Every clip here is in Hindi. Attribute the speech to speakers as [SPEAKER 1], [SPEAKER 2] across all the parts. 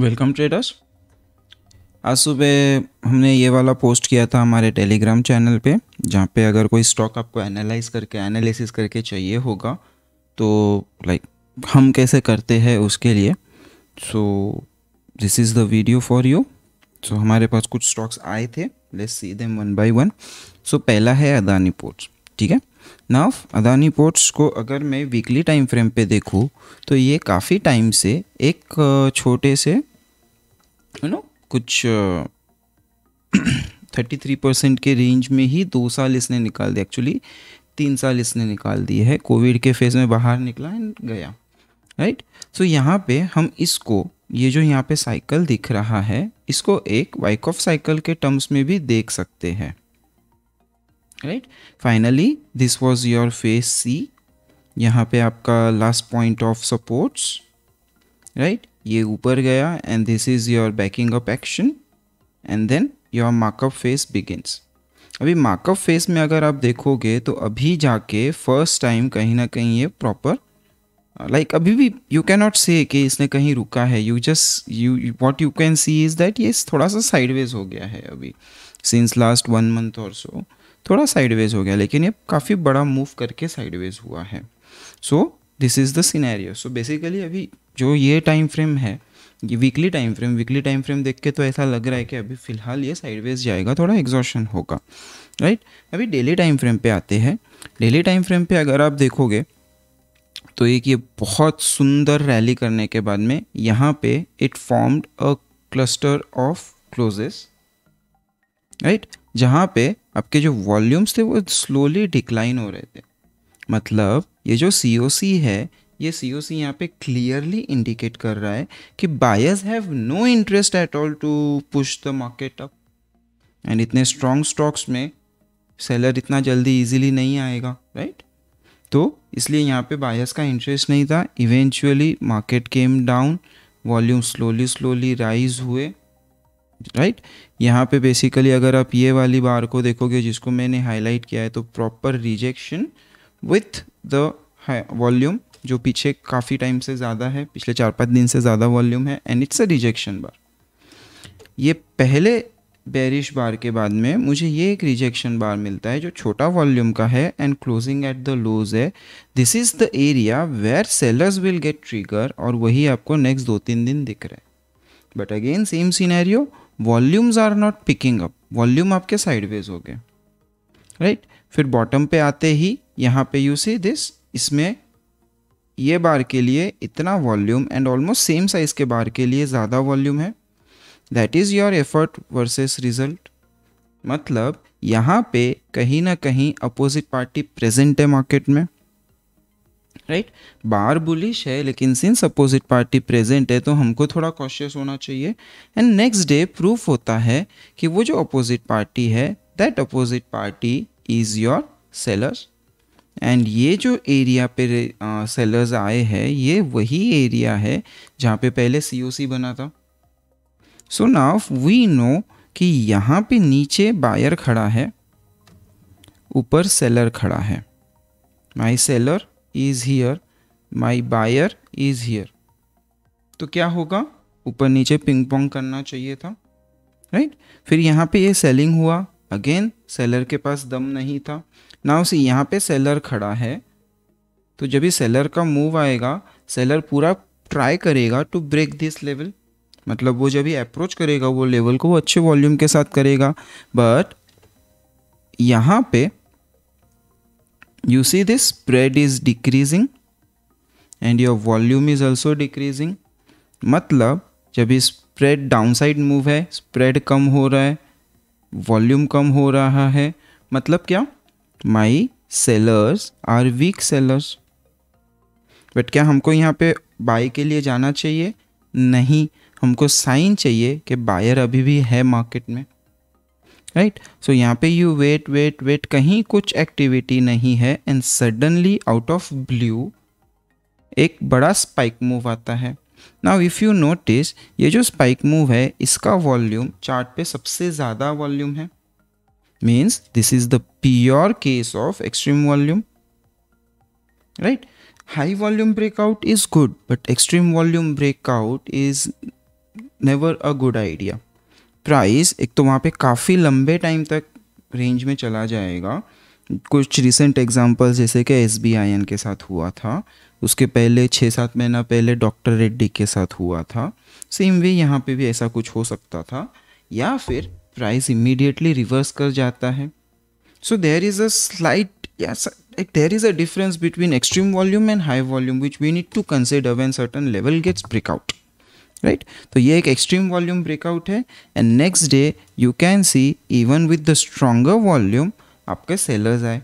[SPEAKER 1] वेलकम ट्रेडर्स आज सुबह हमने ये वाला पोस्ट किया था हमारे टेलीग्राम चैनल पे जहाँ पे अगर कोई स्टॉक आपको एनालाइज करके एनालिसिस करके चाहिए होगा तो लाइक हम कैसे करते हैं उसके लिए so this is the video for you so हमारे पास कुछ स्टॉक्स आए थे let's see them one by one so पहला है अदानी पोर्ट्स ठीक है नाव अदानी पोर्ट्स को अगर मैं वीकली टाइम फ्रेम पे देखूँ तो ये काफ़ी टाइम से एक छोटे से यू नो कुछ थर्टी थ्री परसेंट के रेंज में ही दो साल इसने निकाल दिया एक्चुअली तीन साल इसने निकाल दिए है कोविड के फेज़ में बाहर निकला एंड गया राइट सो so, यहाँ पे हम इसको ये जो यहाँ पे साइकिल दिख रहा है इसको एक वाइक ऑफ साइकिल के टर्म्स में भी देख सकते हैं right finally this was your phase see यहाँ पे आपका last point of supports right ये ऊपर गया and this is your backing up action and then your markup phase begins अभी मार्कअप फेस में अगर आप देखोगे तो अभी जाके फर्स्ट टाइम कहीं ना कहीं ये प्रॉपर लाइक अभी भी यू कैन नॉट से कि इसने कहीं रुका है you just you what you can see is that ये थोड़ा सा साइडवेज हो गया है अभी सिंस लास्ट वन मंथ और सो थोड़ा साइडवेज हो गया लेकिन ये काफ़ी बड़ा मूव करके साइडवेज हुआ है so this is the scenario so basically अभी जो ये टाइम फ्रेम है ये weekly time frame weekly time frame देख के तो ऐसा लग रहा है कि अभी फ़िलहाल ये साइडवेज जाएगा थोड़ा एग्जॉशन होगा राइट अभी डेली टाइम फ्रेम पे आते हैं डेली टाइम फ्रेम पे अगर आप देखोगे तो एक ये बहुत सुंदर रैली करने के बाद में यहाँ पे it formed a cluster of closes right जहाँ पे आपके जो वॉल्यूम्स थे वो स्लोली डिक्लाइन हो रहे थे मतलब ये जो सी ओ सी है ये सी ओ सी यहाँ पे क्लियरली इंडिकेट कर रहा है कि buyers have no interest at all to push the market up and इतने स्ट्रॉन्ग स्टॉक्स में सेलर इतना जल्दी इजीली नहीं आएगा राइट तो इसलिए यहाँ पे बायर्स का इंटरेस्ट नहीं था eventually market came down volume slowly slowly rise हुए राइट यहाँ पे बेसिकली अगर आप ये वाली बार को देखोगे जिसको मैंने हाईलाइट किया है तो proper rejection with the volume जो पीछे काफ़ी टाइम से ज़्यादा है पिछले चार पाँच दिन से ज़्यादा वॉल्यूम है and it's a rejection bar ये पहले बैरिश बार के बाद में मुझे ये एक रिजेक्शन बार मिलता है जो छोटा वॉल्यूम का है and closing at the lows है this is the area where sellers will get trigger और वही आपको नेक्स्ट दो तीन दिन दिख रहा है but again same scenario volumes are not picking up volume आपके साइडवेज हो गए राइट फिर बॉटम पे आते ही यहाँ पे यू सी दिस इसमें ये बार के लिए इतना volume and almost same size के बार के लिए ज़्यादा वॉल्यूम है that is your effort versus result मतलब यहाँ पे कहीं ना कहीं अपोजिट पार्टी प्रेजेंट है मार्केट में राइट बार बुलिश है लेकिन सिंस अपोजिट पार्टी प्रेजेंट है तो हमको थोड़ा कॉशियस होना चाहिए एंड नेक्स्ट डे प्रूफ होता है कि वो जो अपोजिट पार्टी है that opposite party is your sellers and ये जो एरिया पे सेलर्स आए हैं ये वही एरिया है जहाँ पे पहले सी ओ सी बना था सो नाव वी नो कि यहाँ पे नीचे बायर खड़ा है ऊपर सेलर खड़ा है my seller is here my buyer is here तो क्या होगा ऊपर नीचे पिंग पोंग करना चाहिए था राइट right? फिर यहाँ पे ये सेलिंग हुआ अगेन सेलर के पास दम नहीं था ना उसे यहाँ पे सेलर खड़ा है तो जब भी सेलर का मूव आएगा सेलर पूरा ट्राई करेगा टू ब्रेक दिस लेवल मतलब वो जब भी अप्रोच करेगा वो लेवल को वो अच्छे वॉल्यूम के साथ करेगा बट यहाँ पे you see this spread is decreasing and your volume is also decreasing मतलब जब स्प्रेड साइड मूव है स्प्रेड कम हो रहा है वॉल्यूम कम हो रहा है मतलब क्या my sellers are weak sellers but क्या हमको यहाँ पे बाई के लिए जाना चाहिए नहीं हमको साइन चाहिए कि बायर अभी भी है मार्केट में राइट सो यहाँ पे यू वेट वेट वेट कहीं कुछ एक्टिविटी नहीं है and suddenly out of blue एक बड़ा स्पाइक मूव आता है नाउ इफ़ यू नोटिस ये जो स्पाइक मूव है इसका वॉल्यूम चार्ट पे सबसे ज़्यादा वॉल्यूम है means this is the pure case of extreme volume right high volume breakout is good but extreme volume breakout is never a good idea price एक तो वहाँ पे काफ़ी लंबे टाइम तक रेंज में चला जाएगा कुछ रिसेंट एग्जांपल जैसे कि एस बी आई एन के साथ हुआ था उसके पहले छः सात महीना पहले डॉक्टर रेड्डी के साथ हुआ था सेम वे यहाँ पे भी ऐसा कुछ हो सकता था या फिर प्राइस इमीडिएटली रिवर्स कर जाता है so there is a slight या there is a difference between extreme volume and high volume which we need to consider when certain level gets breakout right right? तो ये एक एक्सट्रीम वॉल्यूम ब्रेकआउट है and next day you can see even with the stronger volume आपके सेलर्स आए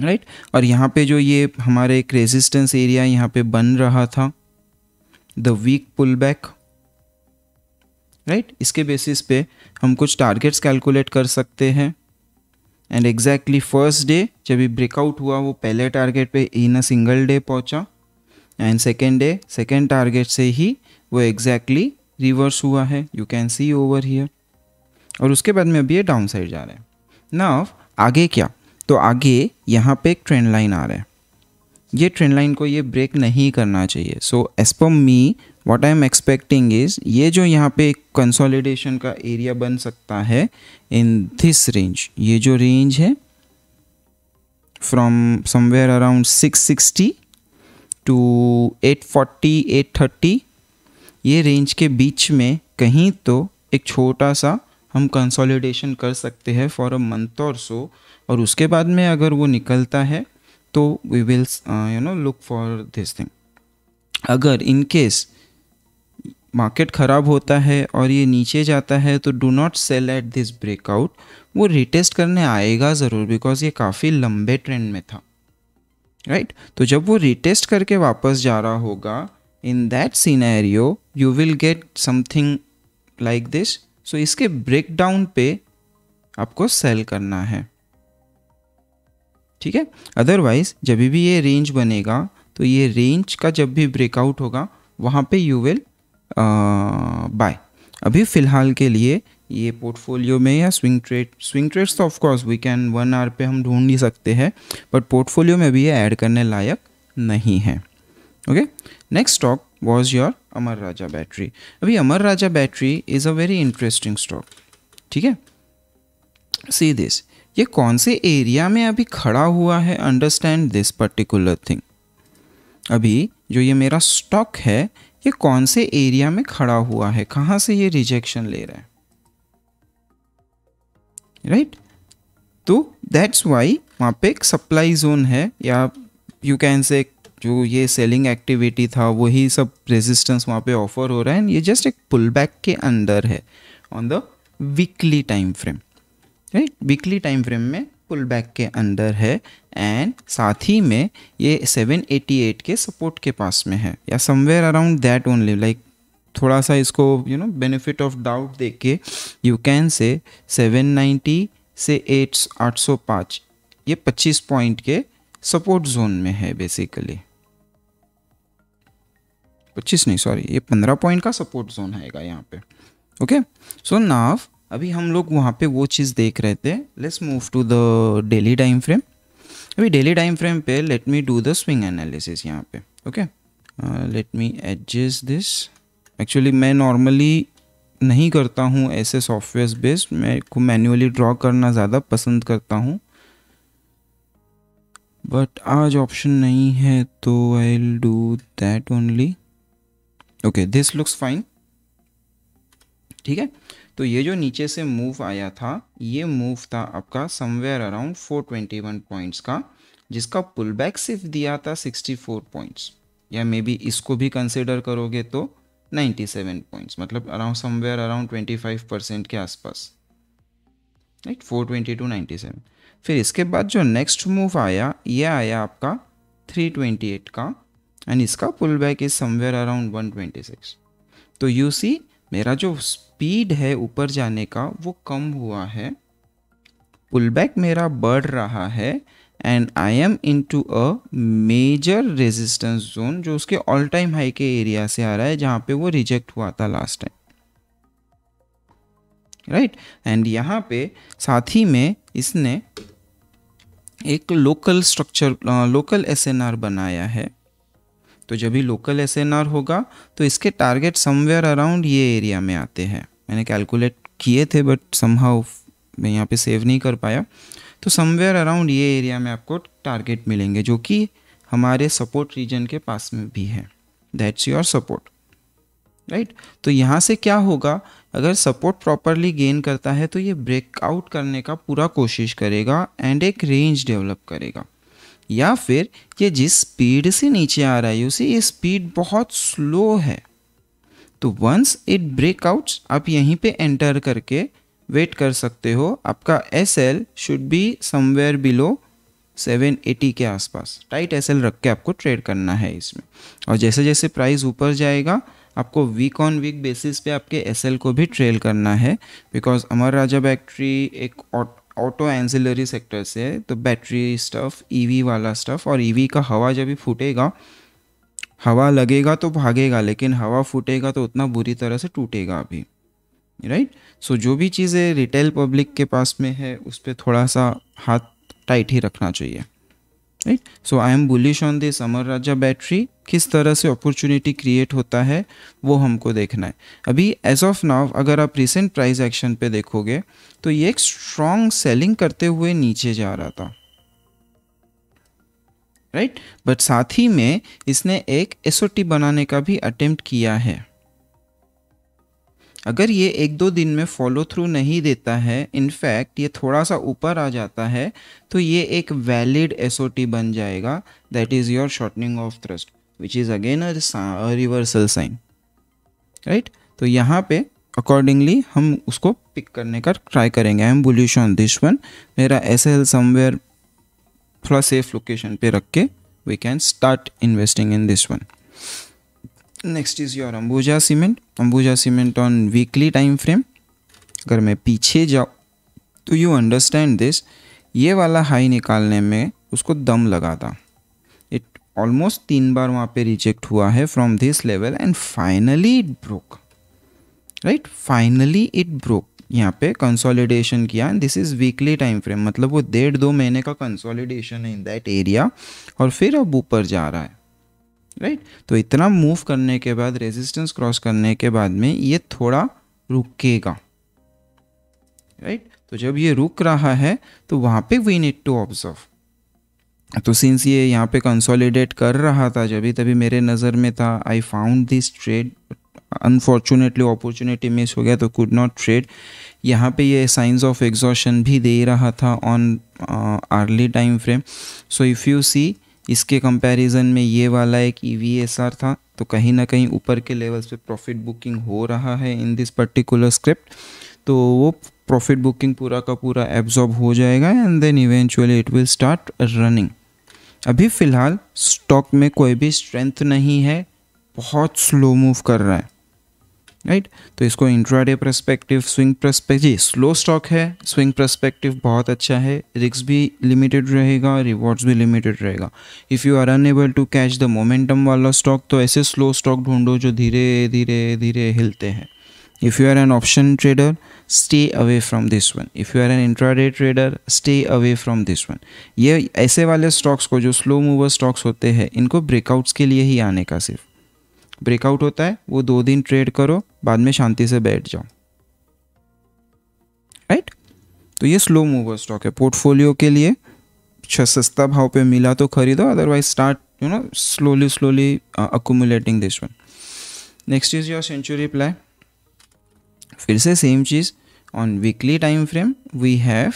[SPEAKER 1] राइट right? और यहाँ पे जो ये हमारे एक रेजिस्टेंस एरिया यहाँ पे बन रहा था the weak pull back right इसके बेसिस पे हम कुछ टारगेट्स कैलकुलेट कर सकते हैं एंड एग्जैक्टली फर्स्ट डे जब ये ब्रेकआउट हुआ वो पहले टारगेट पे इन अ सिंगल डे पहुंचा and second day second target से ही वो एग्जैक्टली रिवर्स हुआ है you can see over here और उसके बाद में अभी ये डाउन साइड जा रहा है ना आगे क्या तो आगे यहाँ पे एक ट्रेंड लाइन आ रहा है ये ट्रेंड लाइन को ये ब्रेक नहीं करना चाहिए so as per me what I am expecting is ये जो यहाँ पे कंसोलिडेशन का एरिया बन सकता है इन दिस रेंज ये जो रेंज है फ्रॉम समवेयर अराउंड 660 टू 840 830 ये रेंज के बीच में कहीं तो एक छोटा सा हम कंसोलिडेशन कर सकते हैं फॉर अ मंथ और सो और उसके बाद में अगर वो निकलता है तो we will you know look for this thing अगर इन केस मार्केट ख़राब होता है और ये नीचे जाता है तो do not sell at this breakout वो रिटेस्ट करने आएगा ज़रूर बिकॉज ये काफ़ी लंबे ट्रेंड में था राइट right? तो जब वो रिटेस्ट करके वापस जा रहा होगा in that scenario you will get something like this so इसके ब्रेकडाउन पे आपको सेल करना है ठीक है अदरवाइज जब भी ये रेंज बनेगा तो ये रेंज का जब भी ब्रेकआउट होगा वहाँ पे यू विल बाय अभी फ़िलहाल के लिए ये पोर्टफोलियो में या स्विंग ट्रेड स्विंग ट्रेड्स तो of course we can one R पे हम ढूंढ नहीं सकते हैं बट पोर्टफोलियो में भी ये ऐड करने लायक नहीं है okay next stock was your Amar Raja battery अभी Amar Raja battery is a very interesting stock ठीक है सी दिस ये कौन से एरिया में अभी खड़ा हुआ है अंडरस्टैंड दिस पर्टिकुलर थिंग अभी जो ये मेरा स्टॉक है ये कौन से एरिया में खड़ा हुआ है कहाँ से ये रिजेक्शन ले रहा है राइट right? तो दैट्स वाई वहाँ पे एक सप्लाई जोन है या यू कैन से एक जो ये सेलिंग एक्टिविटी था वही सब रेजिस्टेंस वहाँ पे ऑफर हो रहा है ये जस्ट एक पुल बैक के अंदर है on the weekly time frame right weekly time frame में पुल बैक के अंदर है एंड साथ ही में ये 788 के सपोर्ट के पास में है या somewhere around that only like थोड़ा सा इसको you know benefit of doubt देख के यू कैन से 790 से 8 805 ये 25 पॉइंट के सपोर्ट जोन में है बेसिकली पच्चीस नहीं सॉरी ये पंद्रह पॉइंट का सपोर्ट जोन आएगा यहाँ पे ओके सो नाव अभी हम लोग वहाँ पे वो चीज़ देख रहे थे let's move to the daily time frame अभी डेली टाइम फ्रेम पे let me do the swing analysis यहाँ पे okay let me adjust this actually मैं नॉर्मली नहीं करता हूँ ऐसे सॉफ्टवेयर बेस्ड मैं को मैन्युअली ड्रॉ करना ज़्यादा पसंद करता हूँ बट आज ऑप्शन नहीं है तो I will do that only okay this looks fine ठीक है तो ये जो नीचे से मूव आया था ये मूव था आपका समवेयर अराउंड 421 पॉइंट्स का जिसका पुल बैक सिर्फ दिया था 64 पॉइंट्स या मे बी इसको भी कंसिडर करोगे तो 97 पॉइंट्स मतलब अराउंड समवेयर अराउंड 25 परसेंट के आसपास right four twenty two ninety फिर इसके बाद जो नेक्स्ट मूव आया ये आया आपका थ्री ट्वेंटी एट का एंड इसका pull back is somewhere around 126 तो यू सी मेरा जो स्पीड है ऊपर जाने का वो कम हुआ है पुल बैक मेरा बढ़ रहा है and I am in to a major resistance zone जो उसके ऑल टाइम हाई के एरिया से आ रहा है जहाँ पे वो रिजेक्ट हुआ था लास्ट टाइम राइट एंड यहाँ पे साथ ही में इसने एक लोकल स्ट्रक्चर लोकल एस बनाया है तो जब भी लोकल एस होगा तो इसके टारगेट समवेयर अराउंड ये एरिया में आते हैं मैंने कैलकुलेट किए थे बट समहा मैं यहाँ पे सेव नहीं कर पाया तो समवेयर अराउंड ये एरिया में आपको टारगेट मिलेंगे जो कि हमारे सपोर्ट रीजन के पास में भी है दैट्स योर सपोर्ट राइट तो यहाँ से क्या होगा अगर सपोर्ट प्रॉपरली गेन करता है तो ये ब्रेकआउट करने का पूरा कोशिश करेगा एंड एक रेंज डेवलप करेगा या फिर ये जिस स्पीड से नीचे आ रहा है उसे ये स्पीड बहुत स्लो है तो वंस इट ब्रेकआउट्स आप यहीं पे एंटर करके वेट कर सकते हो आपका S L should be somewhere below 780 के आसपास टाइट एस एल रख के आपको ट्रेड करना है इसमें और जैसे जैसे प्राइस ऊपर जाएगा आपको वीक ऑन वीक बेसिस पे आपके एस को भी ट्रेल करना है बिकॉज अमर राजा बैक्ट्री एक ऑटो एंसिलरी सेक्टर से तो बैटरी स्टफ ईवी वाला स्टफ और ईवी e का हवा जब भी फूटेगा हवा लगेगा तो भागेगा लेकिन हवा फूटेगा तो उतना बुरी तरह से टूटेगा अभी राइट सो so, जो भी चीज़ें रिटेल पब्लिक के पास में है उस पर थोड़ा सा हाथ टाइट ही रखना चाहिए right so I am bullish on this Amar Raja battery किस तरह से अपॉर्चुनिटी क्रिएट होता है वो हमको देखना है अभी एज ऑफ नाउ अगर आप रिसेंट प्राइस एक्शन पे देखोगे तो ये एक स्ट्रॉन्ग सेलिंग करते हुए नीचे जा रहा था राइट right? बट साथ ही में इसने एक एसओटी बनाने का भी अटेम्प्ट किया है अगर ये एक दो दिन में फॉलो थ्रू नहीं देता है इनफैक्ट ये थोड़ा सा ऊपर आ जाता है तो ये एक वैलिड एस बन जाएगा that is your shortening of thrust which is again a reversal sign right तो यहाँ पे अकॉर्डिंगली हम उसको पिक करने का कर, ट्राई करेंगे I am bullish on this one मेरा एस एल समवेयर थोड़ा सेफ लोकेशन पे रख के we can start investing in this one next is your Ambuja cement Ambuja cement on weekly time frame अगर मैं पीछे जाऊँ तो यू अंडरस्टैंड दिस ये वाला हाई निकालने में उसको दम लगा था इट ऑलमोस्ट तीन बार वहाँ पे रिजेक्ट हुआ है from this level and finally it broke right finally it broke यहाँ पे कंसोलिडेशन किया and this is weekly time frame मतलब वो डेढ़ दो महीने का कंसोलिडेशन है इन दैट एरिया और फिर अब ऊपर जा रहा है राइट तो इतना मूव करने के बाद रेजिस्टेंस क्रॉस करने के बाद में ये थोड़ा रुकेगा राइट तो जब ये रुक रहा है तो वहाँ पे वी नीड टू ऑब्जर्व तो सिंस ये यहाँ पे कंसोलिडेट कर रहा था जब तभी मेरे नज़र में था I found this trade unfortunately opportunity miss हो गया तो कुड नॉट ट्रेड यहाँ पे ये साइंस ऑफ एग्जॉशन भी दे रहा था on early time frame so if you see इसके कंपैरिजन में ये वाला एक ई e था तो कहीं ना कहीं ऊपर के लेवल्स पे प्रॉफिट बुकिंग हो रहा है इन दिस पर्टिकुलर स्क्रिप्ट तो वो प्रॉफिट बुकिंग पूरा का पूरा एब्जॉर्ब हो जाएगा and then eventually it will start running अभी फ़िलहाल स्टॉक में कोई भी स्ट्रेंथ नहीं है बहुत स्लो मूव कर रहा है राइट right? तो इसको इंट्राडे प्रस्पेक्टिव स्विंग प्रस्पेक्ट जी स्लो स्टॉक है स्विंग प्रस्पेक्टिव बहुत अच्छा है रिक्स भी लिमिटेड रहेगा रिवॉर्ड्स भी लिमिटेड रहेगा if you are unable to catch the momentum वाला स्टॉक तो ऐसे स्लो स्टॉक ढूंढो जो धीरे धीरे धीरे हिलते हैं if you are an option trader stay away from this one if you are an intraday trader stay away from this one ये ऐसे वाले स्टॉक्स को जो स्लो मूवर स्टॉक्स होते हैं इनको ब्रेकआउट्स के लिए ही आने का सिर्फ ब्रेकआउट होता है वो दो दिन ट्रेड करो बाद में शांति से बैठ जाओ राइट तो ये स्लो मूवर स्टॉक है पोर्टफोलियो के लिए अच्छा, सस्ता भाव पे मिला तो खरीदो otherwise start you know slowly slowly accumulating this one next is your century plan फिर से सेम चीज़ on weekly time frame we have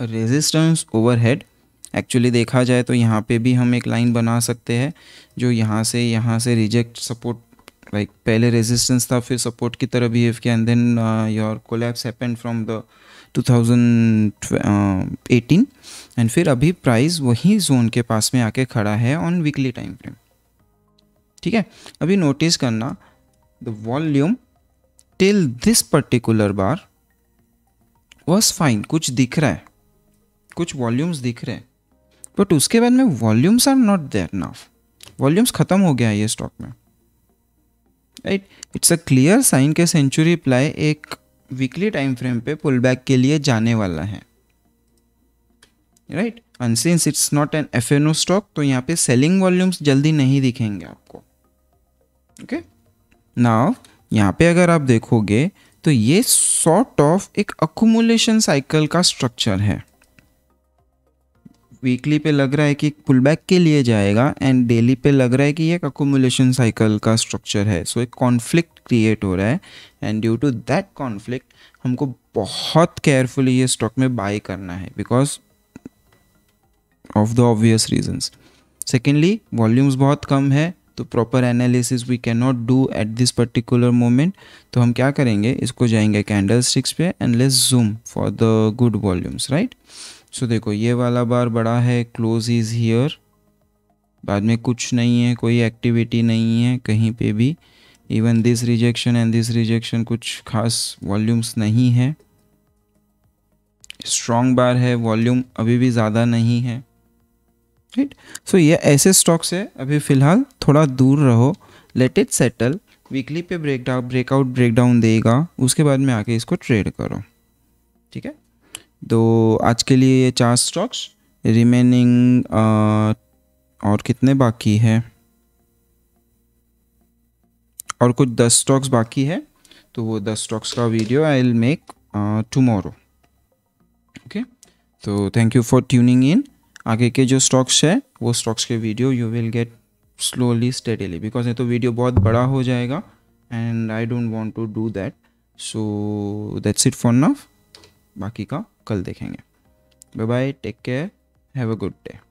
[SPEAKER 1] resistance overhead actually देखा जाए तो यहाँ पे भी हम एक लाइन बना सकते हैं जो यहाँ से यहाँ से रिजेक्ट सपोर्ट लाइक पहले रेजिस्टेंस था फिर सपोर्ट की तरह बिहेव किया and then your collapse happen from the 2018 and फिर अभी प्राइस वही जोन के पास में आके खड़ा है ऑन वीकली टाइम फ्रेम ठीक है अभी नोटिस करना the volume till this particular bar was fine कुछ दिख रहा है कुछ वॉल्यूम्स दिख रहे हैं बट उसके बाद में volumes are not there enough volumes ख़त्म हो गया है ये स्टॉक में right it's a clear sign के सेंचुरी प्लाई एक वीकली टाइम फ्रेम पे पुल बैक के लिए जाने वाला है right and it's not an F and O stock तो यहाँ पे सेलिंग वॉल्यूम्स जल्दी नहीं दिखेंगे आपको ओके okay? नाव यहाँ पे अगर आप देखोगे तो ये सॉर्ट ऑफ एक अकोमोलेशन साइकिल का स्ट्रक्चर है वीकली पे लग रहा है कि पुल बैक के लिए जाएगा एंड डेली पे लग रहा है कि ये एक अकोमोलेशन साइकिल का स्ट्रक्चर है सो so, एक कॉन्फ्लिक्ट क्रिएट हो रहा है and due to that conflict हमको बहुत केयरफुली ये स्टॉक में बाई करना है because of the obvious reasons secondly volumes बहुत कम है तो proper analysis we can not do at this particular moment तो हम क्या करेंगे इसको जाएंगे कैंडल स्टिक्स पे and let's zoom for the good volumes right so so, देखो ये वाला बार बड़ा है क्लोज इज़ हियर बाद में कुछ नहीं है कोई एक्टिविटी नहीं है कहीं पे भी even this rejection and this rejection कुछ खास वॉल्यूम्स नहीं है स्ट्रॉन्ग बार है वॉल्यूम अभी भी ज़्यादा नहीं है राइट सो so, ये ऐसे स्टॉक्स है अभी फ़िलहाल थोड़ा दूर रहो लेट इट सेटल वीकली पे ब्रेकडाउन ब्रेकआउट ब्रेकडाउन देगा उसके बाद में आके इसको ट्रेड करो ठीक है तो आज के लिए ये चार स्टॉक्स रिमेनिंग uh, और कितने बाकी है और कुछ दस स्टॉक्स बाकी है तो वो दस स्टॉक्स का video I will make tomorrow okay तो thank you for tuning in आगे के जो स्टॉक्स है वो स्टॉक्स के video you will get slowly steadily because ये तो वीडियो बहुत बड़ा हो जाएगा and I don't want to do that so that's it for enough बाकी का कल देखेंगे bye bye take care have a good day